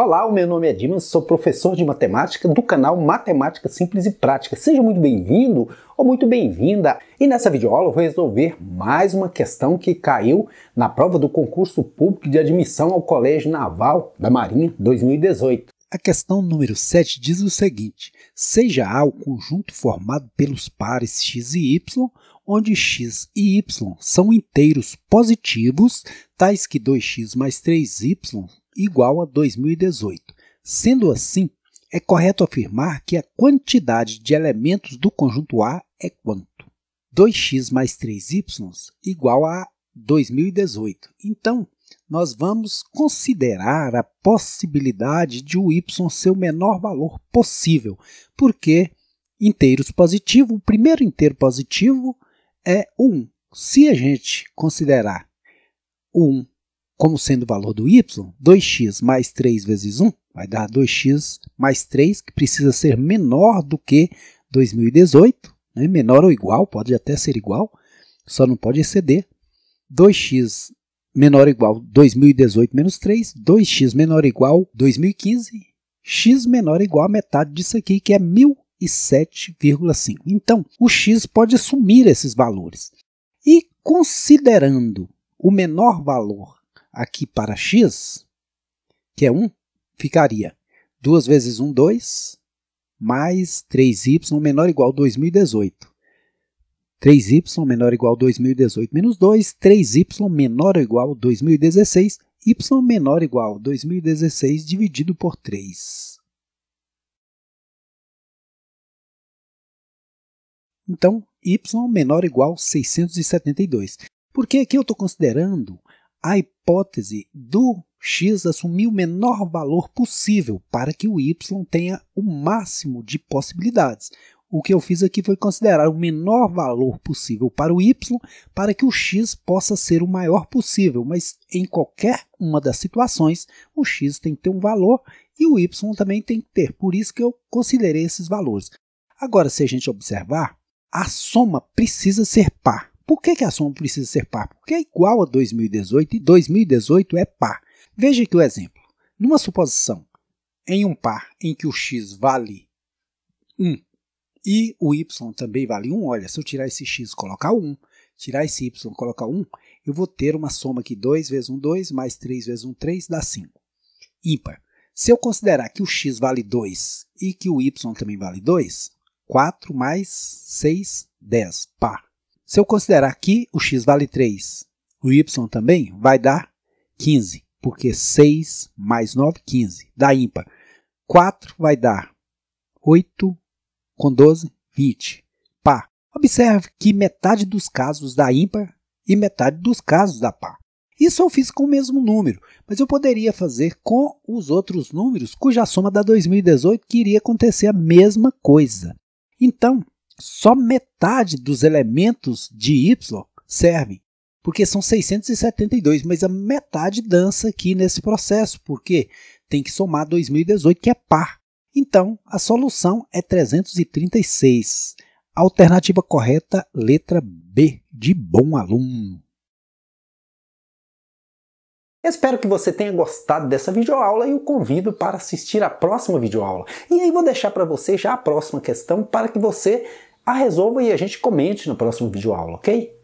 Olá, o meu nome é Dimas, sou professor de matemática do canal Matemática Simples e Prática. Seja muito bem-vindo ou muito bem-vinda. E nessa videoaula eu vou resolver mais uma questão que caiu na prova do concurso público de admissão ao Colégio Naval da Marinha 2018. A questão número 7 diz o seguinte: seja A o conjunto formado pelos pares x e y, onde x e y são inteiros positivos, tais que 2x mais 3y igual a 2018. Sendo assim, é correto afirmar que a quantidade de elementos do conjunto A é quanto? 2x mais 3y igual a 2018. Então, nós vamos considerar a possibilidade de o y ser o menor valor possível, porque inteiros positivos, o primeiro inteiro positivo é 1. Se a gente considerar o 1 como sendo o valor do y, 2x mais 3 vezes 1 vai dar 2x mais 3, que precisa ser menor do que 2018, né? menor ou igual, pode até ser igual, só não pode exceder. 2x menor ou igual 2018 menos 3, 2x menor ou igual 2015, x menor ou igual a metade disso aqui, que é 1007,5. Então, o x pode assumir esses valores. E considerando o menor valor aqui para x, que é 1, ficaria 2 vezes 1, 2, mais 3y menor ou igual a 2018. 3y menor ou igual a 2018 menos 2, 3y menor ou igual a 2016, y menor ou igual a 2016 dividido por 3. Então, y menor ou igual a 672. Porque aqui eu estou considerando a hipótese do x assumir o menor valor possível para que o y tenha o máximo de possibilidades. O que eu fiz aqui foi considerar o menor valor possível para o y para que o x possa ser o maior possível, mas em qualquer uma das situações, o x tem que ter um valor e o y também tem que ter, por isso que eu considerei esses valores. Agora, se a gente observar, a soma precisa ser par. Por que, que a soma precisa ser par? Porque é igual a 2018 e 2018 é par. Veja aqui o exemplo. Numa suposição em um par em que o x vale 1 e o y também vale 1, olha, se eu tirar esse x e colocar 1, tirar esse y e colocar 1, eu vou ter uma soma aqui 2 vezes 1, 2, mais 3 vezes 1, 3, dá 5. Ímpar. Se eu considerar que o x vale 2 e que o y também vale 2, 4 mais 6, 10, par. Se eu considerar que o x vale 3, o y também vai dar 15, porque 6 mais 9, 15, dá ímpar. 4 vai dar 8 com 12, 20. pá. Observe que metade dos casos dá ímpar e metade dos casos dá par. Isso eu fiz com o mesmo número, mas eu poderia fazer com os outros números cuja soma dá 2018 que iria acontecer a mesma coisa. Então, só metade dos elementos de Y servem, porque são 672, mas a metade dança aqui nesse processo, porque tem que somar 2018, que é par. Então, a solução é 336. Alternativa correta, letra B, de bom aluno. Espero que você tenha gostado dessa videoaula e o convido para assistir a próxima videoaula. E aí vou deixar para você já a próxima questão para que você a ah, resolva e a gente comente no próximo vídeo aula, ok?